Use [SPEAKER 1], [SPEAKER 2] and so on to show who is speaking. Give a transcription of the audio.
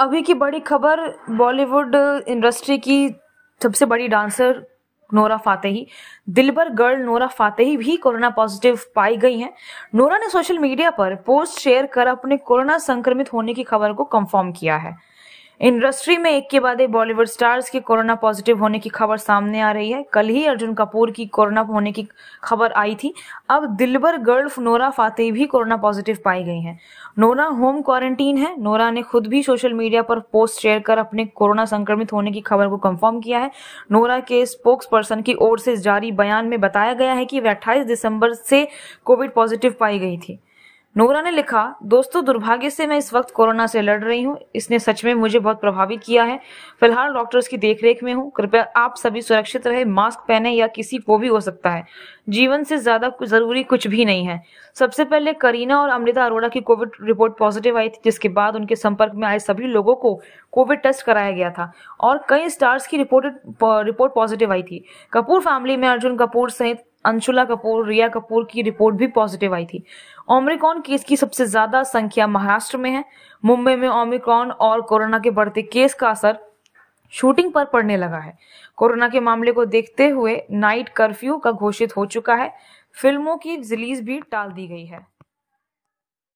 [SPEAKER 1] अभी की बड़ी खबर बॉलीवुड इंडस्ट्री की सबसे बड़ी dancer Nora Fatehi Dilbar girl Nora Fatehi भी कोरोना पॉजिटिव पाई गई हैं नोरा ने सोशल मीडिया पर पोस्ट शेयर कर अपने कोरोना संक्रमित होने की खबर को कंफर्म किया है इंडस्ट्री में एक के बाद एक बॉलीवुड स्टार्स के कोरोना पॉजिटिव होने की खबर सामने आ रही है कल ही अर्जुन कपूर की कोरोना होने की खबर आई थी अब दिलबर गर्ल्फ नोरा फातेह भी कोरोना पॉजिटिव पाई गई हैं नोरा होम क्वारंटीन है नोरा ने खुद भी सोशल मीडिया पर पोस्ट शेयर कर अपने कोरोना संक्रमित होने की खबर को कंफर्म किया है नोरा के स्पोक्स पर्सन की ओर से जारी बयान में बताया गया है कि वह अट्ठाईस दिसंबर से कोविड पॉजिटिव पाई गई थी नोरा ने लिखा दोस्तों दुर्भाग्य से मैं इस वक्त कोरोना से लड़ रही हूँ इसने सच में मुझे बहुत प्रभावित किया है फिलहाल डॉक्टर्स की देखरेख में हूँ कृपया आप सभी सुरक्षित रहे मास्क पहने या किसी को भी हो सकता है जीवन से ज्यादा जरूरी कुछ भी नहीं है सबसे पहले करीना और अमृता अरोड़ा की कोविड रिपोर्ट पॉजिटिव आई थी जिसके बाद उनके संपर्क में आए सभी लोगों को कोविड टेस्ट कराया गया था और कई स्टार्स की रिपोर्टेड रिपोर्ट पॉजिटिव आई थी कपूर फैमिली में अर्जुन कपूर सहित अंशुला कपूर रिया कपूर की रिपोर्ट भी पॉजिटिव आई थी ओमिक्रॉन केस की सबसे ज्यादा संख्या महाराष्ट्र में है मुंबई में ओमिक्रॉन और कोरोना के बढ़ते केस का असर शूटिंग पर पड़ने लगा है कोरोना के मामले को देखते हुए नाइट कर्फ्यू का घोषित हो चुका है फिल्मों की रिलीज भी टाल दी गई है